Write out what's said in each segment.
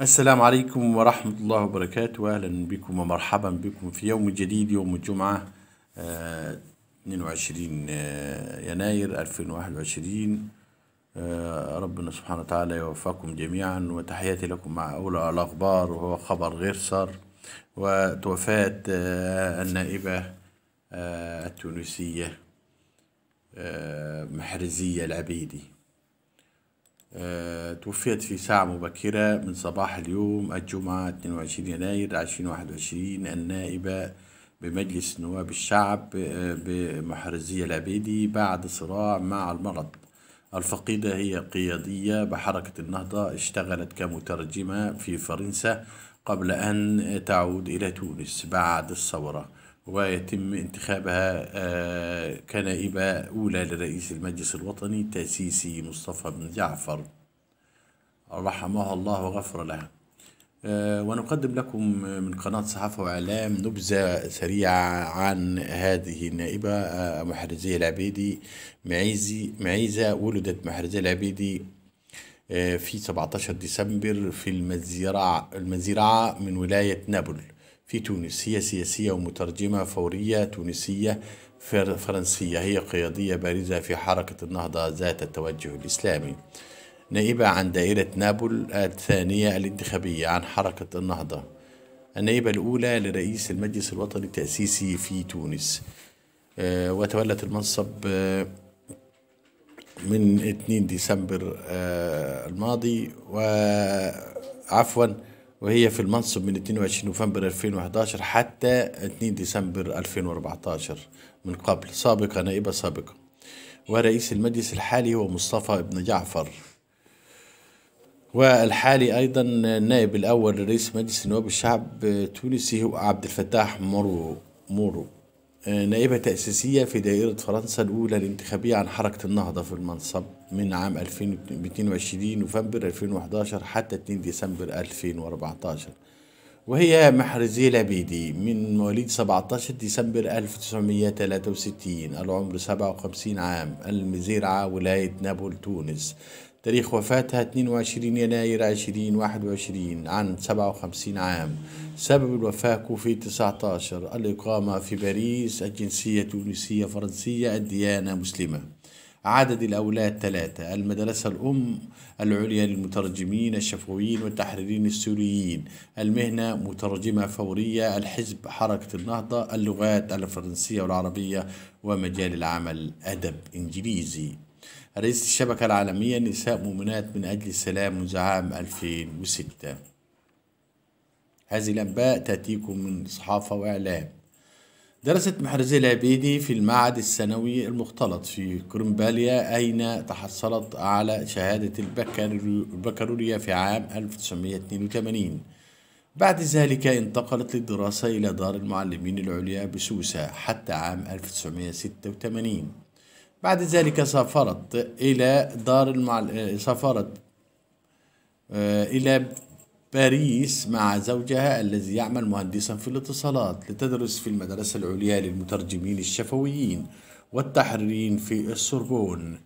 السلام عليكم ورحمة الله وبركاته وأهلا بكم ومرحبا بكم في يوم جديد يوم الجمعة 22 آه، آه، يناير 2021 آه، ربنا سبحانه وتعالى يوفقكم جميعا وتحياتي لكم مع أولى الأخبار وهو خبر غير سار وتوفاة النائبة التونسية محرزية العبيدي آه، توفيت في ساعة مبكرة من صباح اليوم الجمعة 22 يناير 2021 النائبة بمجلس نواب الشعب آه، بمحرزية العبيدي بعد صراع مع المرض الفقيدة هي قيادية بحركة النهضة اشتغلت كمترجمة في فرنسا قبل أن تعود إلى تونس بعد الثورة ويتم انتخابها آه، كنائبة أولى لرئيس المجلس الوطني التأسيسي مصطفى بن جعفر رحمه الله وغفر له آه، ونقدم لكم من قناة صحافة وإعلام نبذة سريعة عن هذه النائبة آه، محرزية العبيدي معيزي معيزة ولدت محرزية العبيدي في 17 ديسمبر في المزرعة المزيرعة من ولاية نابل في تونس هي سياسية ومترجمة فورية تونسية فرنسية هي قيادية بارزة في حركة النهضة ذات التوجه الإسلامي نائبة عن دائرة نابل الثانية الانتخابية عن حركة النهضة النائبة الأولى لرئيس المجلس الوطني التأسيسي في تونس آه، وتولت المنصب آه، من 2 ديسمبر آه، الماضي وعفوا وهي في المنصب من 22 نوفمبر 2011 حتى 2 ديسمبر 2014 من قبل سابقة نائبة سابقة ورئيس المجلس الحالي هو مصطفى ابن جعفر والحالي أيضا النائب الأول لرئيس مجلس نواب الشعب التونسي هو عبد الفتاح مورو مورو نائبة تأسيسية في دائرة فرنسا الأولى الانتخابية عن حركة النهضة في المنصب من عام 2022 نوفمبر 2011 حتى 2 ديسمبر 2014 وهي محرزي لابيدي من مواليد 17 ديسمبر 1963 العمر 57 عام المزيرعة ولاية نابل تونس تاريخ وفاتها 22 يناير 2021 عن 57 عام سبب الوفاة كوفي 19 الإقامة في باريس الجنسية تونسية فرنسية الديانة مسلمة عدد الأولاد ثلاثة المدرسة الأم العليا للمترجمين الشفويين والتحريرين السوريين المهنة مترجمة فورية الحزب حركة النهضة اللغات الفرنسية والعربية ومجال العمل أدب إنجليزي رئيس الشبكة العالمية نساء مؤمنات من أجل السلام منذ عام 2006 هذه الأنباء تأتيكم من صحافة وإعلام درست محرزة العبيدي في المعهد الثانوي المختلط في كرمباليا أين تحصلت على شهادة البكالوريا في عام 1982 بعد ذلك انتقلت للدراسة إلى دار المعلمين العليا بسوسة حتى عام 1986 بعد ذلك سافرت إلى دار المعل... سافرت آه، إلى باريس مع زوجها الذي يعمل مهندسا في الاتصالات لتدرس في المدرسة العليا للمترجمين الشفويين والتحريرين في السوربون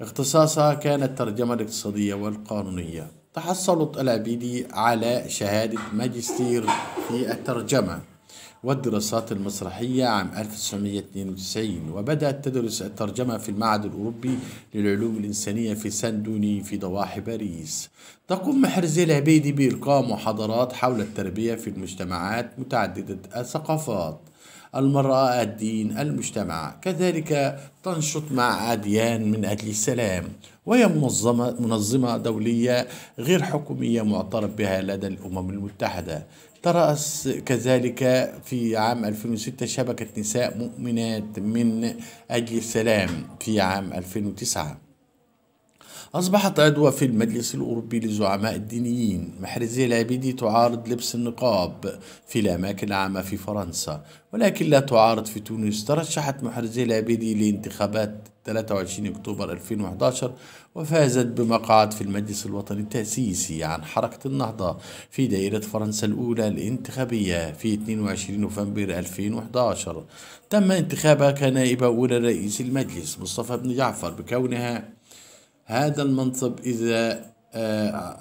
اختصاصها كان الترجمة الاقتصادية والقانونية تحصلت العبيدي على شهادة ماجستير في الترجمة والدراسات المسرحية عام 1992 وبدأت تدرس الترجمة في المعهد الأوروبي للعلوم الإنسانية في ساندوني في ضواحي باريس تقوم محرزي العبيدي بإلقاء محاضرات حول التربية في المجتمعات متعددة الثقافات المرأة الدين المجتمع كذلك تنشط مع أديان من أجل السلام وهي منظمة, منظمة دولية غير حكومية معترف بها لدى الأمم المتحدة ترأس كذلك في عام 2006 شبكة نساء مؤمنات من أجل السلام في عام 2009 أصبحت عضوة في المجلس الأوروبي للزعماء الدينيين محرزي العبيدي تعارض لبس النقاب في الأماكن العامة في فرنسا ولكن لا تعارض في تونس ترشحت محرزي العبيدي لانتخابات 23 أكتوبر 2011 وفازت بمقعد في المجلس الوطني التأسيسي عن حركة النهضة في دائرة فرنسا الأولى الانتخابية في 22 نوفمبر 2011 تم انتخابها كنائبة أولى رئيس المجلس مصطفى بن جعفر بكونها هذا المنصب إذا آه،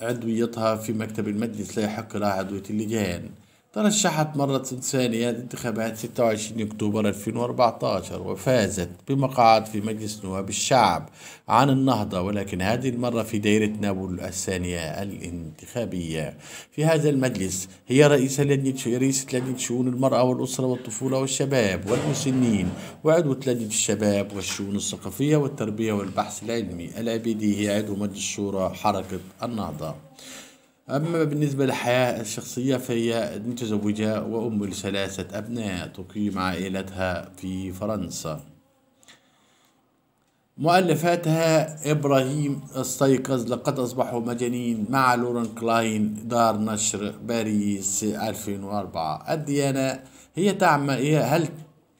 عضويتها في مكتب المجلس لا يحق لها عضوية اللجان ترشحت مرة ثانية انتخابات 26 أكتوبر 2014 وفازت بمقعد في مجلس نواب الشعب عن النهضة ولكن هذه المرة في دائرة نابل الثانية الانتخابية في هذا المجلس هي رئيسة لجنة رئيسة لجنة شؤون المرأة والأسرة والطفولة والشباب والمسنين وعضوة لجنة الشباب والشؤون الثقافية والتربية والبحث العلمي العبيدي هي عضو مجلس شورى حركة النهضة أما بالنسبة للحياة الشخصية فهي متزوجة وأم لثلاثة أبناء تقيم عائلتها في فرنسا مؤلفاتها إبراهيم استيقظ لقد أصبحوا مجانين مع لورن كلاين دار نشر باريس 2004 الديانة هي تعمل هي هل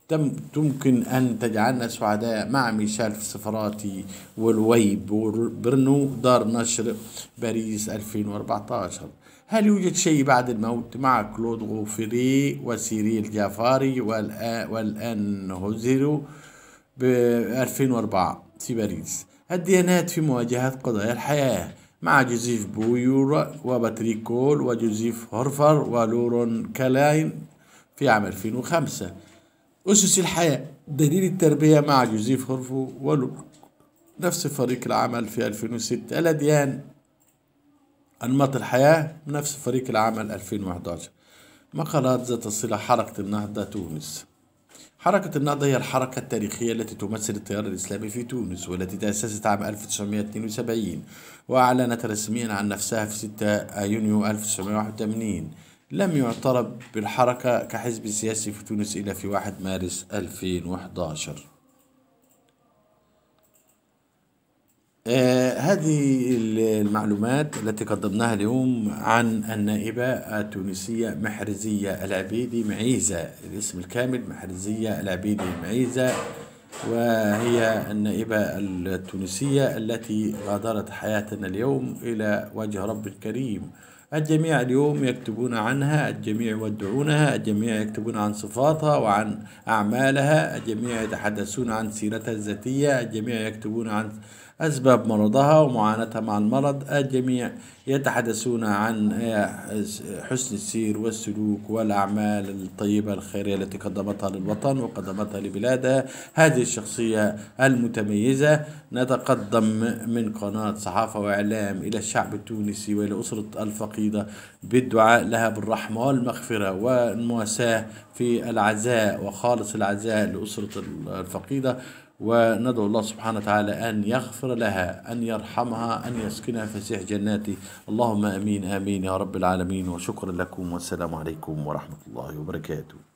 تم تمكن أن تجعلنا سعداء مع ميشيل في سفراتي والويب وبرنو دار نشر باريس 2014 هل يوجد شيء بعد الموت مع كلود غوفري وسيريل جافاري والآن, هوزيرو ب 2004 في باريس الديانات في مواجهة قضايا الحياة مع جوزيف بويور وباتريك كول وجوزيف هورفر ولورون كالاين في عام 2005 أسس الحياة دليل التربية مع جوزيف هورفو ولوك نفس فريق العمل في 2006 الأديان أنماط الحياة نفس فريق العمل 2011 مقالات ذات صلة حركة النهضة تونس حركة النهضة هي الحركة التاريخية التي تمثل التيار الإسلامي في تونس والتي تأسست عام 1972 وأعلنت رسميا عن نفسها في 6 يونيو 1981 لم يعترف بالحركة كحزب سياسي في تونس إلا في 1 مارس 2011 آه هذه المعلومات التي قدمناها اليوم عن النائبة التونسية محرزية العبيدي معيزة الاسم الكامل محرزية العبيدي معيزة وهي النائبة التونسية التي غادرت حياتنا اليوم إلى وجه رب كريم الجميع اليوم يكتبون عنها الجميع يودعونها الجميع يكتبون عن صفاتها وعن أعمالها الجميع يتحدثون عن سيرتها الذاتية الجميع يكتبون عن أسباب مرضها ومعاناتها مع المرض الجميع يتحدثون عن حسن السير والسلوك والأعمال الطيبة الخيرية التي قدمتها للوطن وقدمتها لبلادها هذه الشخصية المتميزة نتقدم من قناة صحافة وإعلام إلى الشعب التونسي وإلى أسرة الفقيدة بالدعاء لها بالرحمة والمغفرة والمواساة في العزاء وخالص العزاء لأسرة الفقيدة وندعو الله سبحانه وتعالى أن يغفر لها أن يرحمها أن يسكنها فسيح جناته اللهم أمين آمين يا رب العالمين وشكرا لكم والسلام عليكم ورحمة الله وبركاته